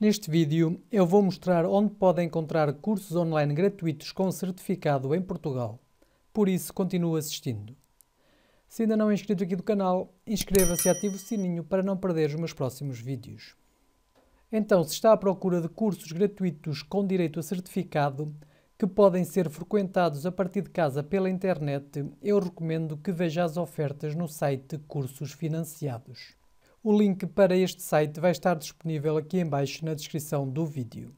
Neste vídeo eu vou mostrar onde pode encontrar cursos online gratuitos com certificado em Portugal. Por isso, continue assistindo. Se ainda não é inscrito aqui do canal, inscreva-se e ative o sininho para não perder os meus próximos vídeos. Então, se está à procura de cursos gratuitos com direito a certificado, que podem ser frequentados a partir de casa pela internet, eu recomendo que veja as ofertas no site Cursos Financiados. O link para este site vai estar disponível aqui embaixo na descrição do vídeo.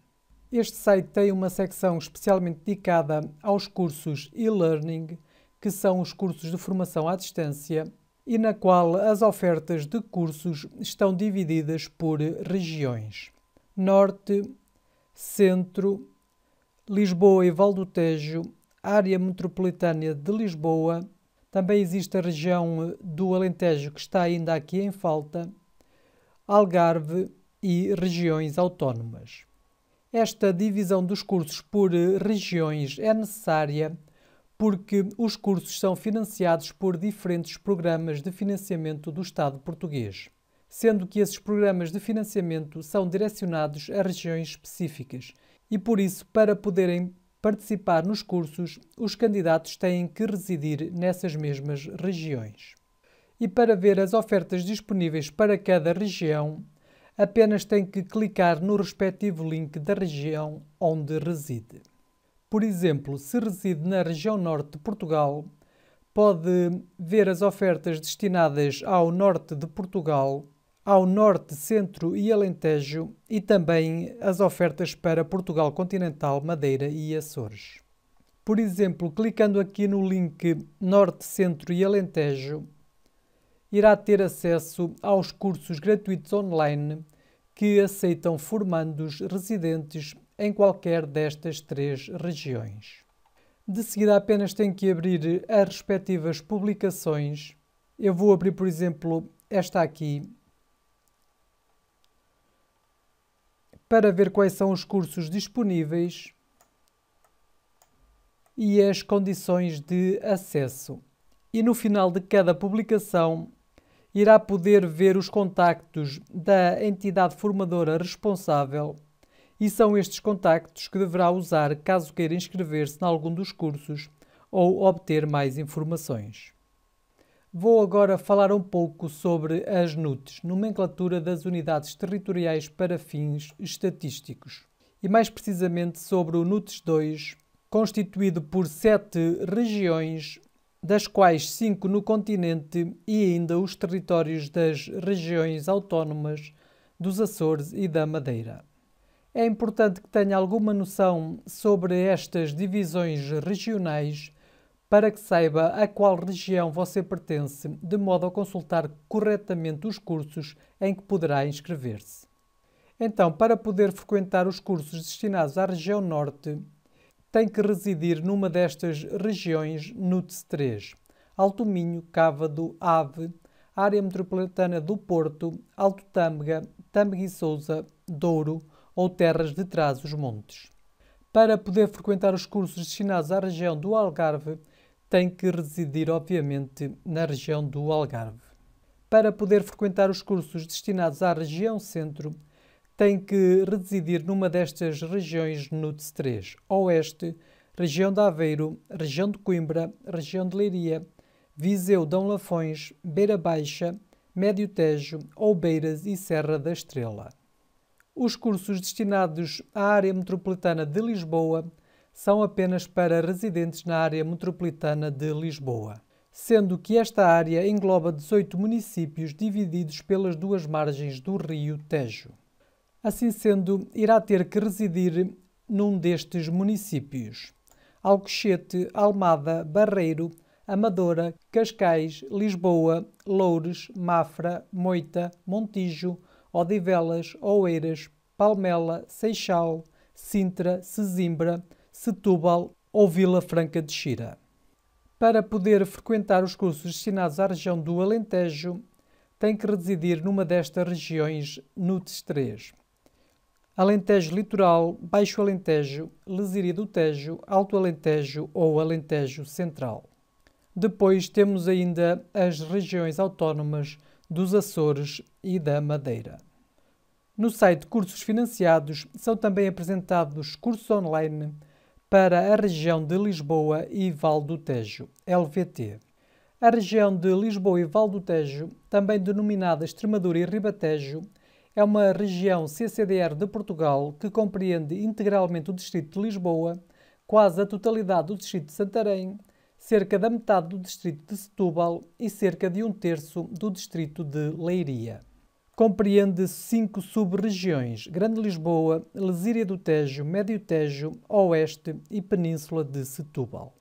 Este site tem uma secção especialmente dedicada aos cursos e-learning, que são os cursos de formação à distância, e na qual as ofertas de cursos estão divididas por regiões: Norte, Centro, Lisboa e do Tejo, Área Metropolitana de Lisboa também existe a região do Alentejo que está ainda aqui em falta, Algarve e regiões autónomas. Esta divisão dos cursos por eh, regiões é necessária porque os cursos são financiados por diferentes programas de financiamento do Estado português, sendo que esses programas de financiamento são direcionados a regiões específicas e, por isso, para poderem participar nos cursos, os candidatos têm que residir nessas mesmas regiões. E para ver as ofertas disponíveis para cada região, apenas tem que clicar no respectivo link da região onde reside. Por exemplo, se reside na região norte de Portugal, pode ver as ofertas destinadas ao norte de Portugal ao norte, centro e Alentejo e também as ofertas para Portugal continental, Madeira e Açores. Por exemplo, clicando aqui no link Norte, Centro e Alentejo, irá ter acesso aos cursos gratuitos online que aceitam formandos residentes em qualquer destas três regiões. De seguida, apenas tem que abrir as respectivas publicações. Eu vou abrir, por exemplo, esta aqui, para ver quais são os cursos disponíveis e as condições de acesso. E no final de cada publicação irá poder ver os contactos da entidade formadora responsável e são estes contactos que deverá usar caso queira inscrever-se em algum dos cursos ou obter mais informações. Vou agora falar um pouco sobre as NUTs, nomenclatura das unidades territoriais para fins estatísticos, e mais precisamente sobre o NUTs 2, constituído por sete regiões, das quais cinco no continente e ainda os territórios das regiões autónomas dos Açores e da Madeira. É importante que tenha alguma noção sobre estas divisões regionais para que saiba a qual região você pertence, de modo a consultar corretamente os cursos em que poderá inscrever-se. Então, para poder frequentar os cursos destinados à região norte, tem que residir numa destas regiões NUTS 3: Alto Minho, Cávado, Ave, Área Metropolitana do Porto, Alto Tâmega, Tâmega e Souza, Douro ou terras de trás os montes. Para poder frequentar os cursos destinados à região do Algarve, tem que residir, obviamente, na região do Algarve. Para poder frequentar os cursos destinados à região centro, tem que residir numa destas regiões NUTS 3, Oeste, região de Aveiro, região de Coimbra, região de Leiria, Viseu, Dão Lafões, Beira Baixa, Médio Tejo, Oubeiras e Serra da Estrela. Os cursos destinados à área metropolitana de Lisboa são apenas para residentes na área metropolitana de Lisboa, sendo que esta área engloba 18 municípios divididos pelas duas margens do rio Tejo. Assim sendo, irá ter que residir num destes municípios: Alcochete, Almada, Barreiro, Amadora, Cascais, Lisboa, Loures, Mafra, Moita, Montijo, Odivelas, Oeiras, Palmela, Seixal, Sintra, Sesimbra, Setúbal ou Vila Franca de Xira. Para poder frequentar os cursos destinados à região do Alentejo, tem que residir numa destas regiões NUTES 3. Alentejo Litoral, Baixo Alentejo, Lesíria do Tejo, Alto Alentejo ou Alentejo Central. Depois temos ainda as regiões autónomas dos Açores e da Madeira. No site Cursos Financiados são também apresentados cursos online para a região de Lisboa e Val do Tejo, LVT. A região de Lisboa e Val do Tejo, também denominada Extremadura e Ribatejo, é uma região CCDR de Portugal que compreende integralmente o distrito de Lisboa, quase a totalidade do distrito de Santarém, cerca da metade do distrito de Setúbal e cerca de um terço do distrito de Leiria compreende cinco sub-regiões: Grande Lisboa, Lesíria do Tejo, Médio Tejo, Oeste e Península de Setúbal.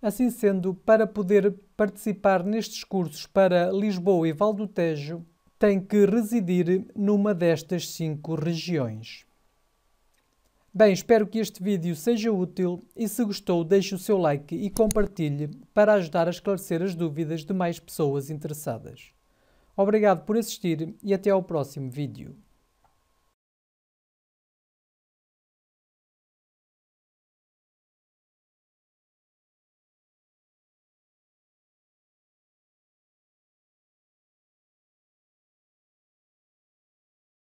Assim sendo, para poder participar nestes cursos para Lisboa e Val do Tejo, tem que residir numa destas cinco regiões. Bem, espero que este vídeo seja útil e se gostou deixe o seu like e compartilhe para ajudar a esclarecer as dúvidas de mais pessoas interessadas. Obrigado por assistir e até ao próximo vídeo.